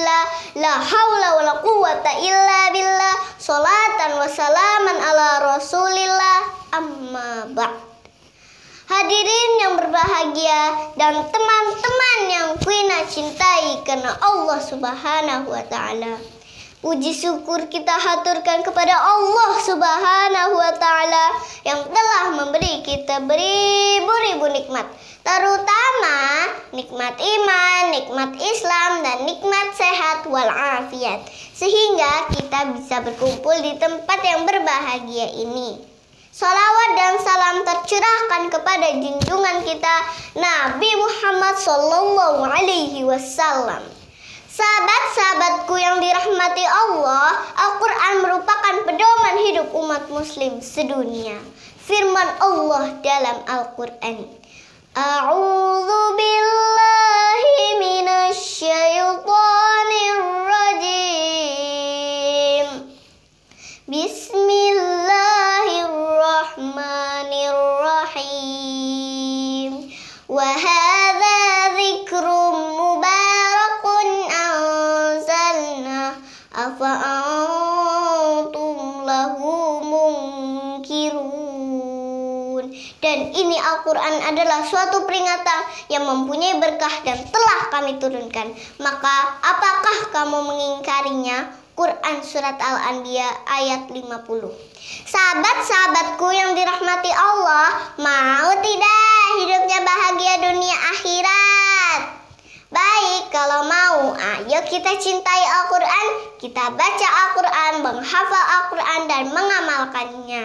billah la haula la quwata illa billah salatan wa salaman ala rasulillah amma ba'd Hadirin yang berbahagia dan teman-teman yang Vina cintai karena Allah Subhanahu wa taala. Puji syukur kita haturkan kepada Allah Subhanahu wa taala kita beribu-ribu nikmat, terutama nikmat iman, nikmat Islam, dan nikmat sehat walafiat, sehingga kita bisa berkumpul di tempat yang berbahagia ini. Salawat dan salam tercurahkan kepada junjungan kita Nabi Muhammad Sallallahu Alaihi Wasallam. Sahabat-sahabatku yang dirahmati Allah, Al-Quran umat muslim sedunia. Firman Allah dalam Al-Qur'an. A'udzu billahi minasyaitonir rajim. Bismillahirrahmanirrahim. Wa hadza mubarakun anzalna afa Dan ini Al-Quran adalah suatu peringatan yang mempunyai berkah dan telah kami turunkan. Maka apakah kamu mengingkarinya? Quran Surat Al-Anbiya ayat 50 Sahabat-sahabatku yang dirahmati Allah Mau tidak hidupnya bahagia dunia akhirat? Baik, kalau mau, ayo kita cintai Al-Quran Kita baca Al-Quran, menghafal Al-Quran, dan mengamalkannya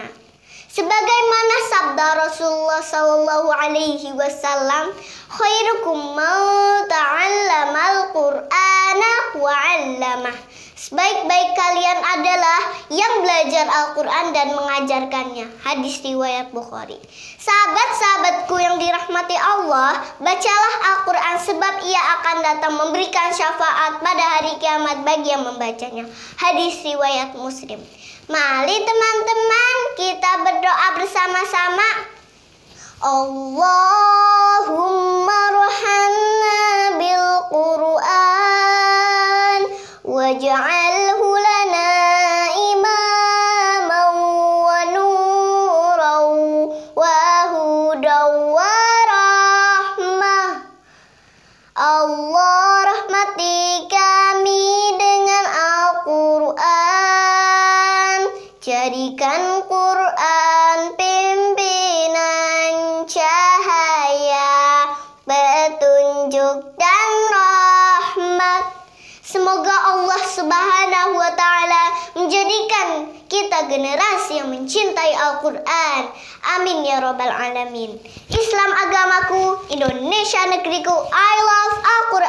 Sebagaimana sabda Rasulullah Sallallahu Alaihi Wasallam, khairukum man ta'allamal Qur'ana wa 'allamah. Sebaik-baik kalian adalah yang belajar Al-Quran dan mengajarkannya. Hadis riwayat Bukhari. Sahabat-sahabatku yang dirahmati Allah, bacalah Al-Quran sebab ia akan datang memberikan syafaat pada hari kiamat bagi yang membacanya. Hadis riwayat Muslim. Mari teman-teman kita berdoa bersama-sama. Allah Allah لنا إماما ونورا وهدى ورحمة rahmati kami dengan Al-Quran Jadikan Quran pimpinan cahaya Petunjuk dan rahmat Semoga Allah Subhanahu wa taala menjadikan kita generasi yang mencintai Al-Qur'an. Amin ya rabbal alamin. Islam agamaku, Indonesia negeriku. I love Al-Qur'an.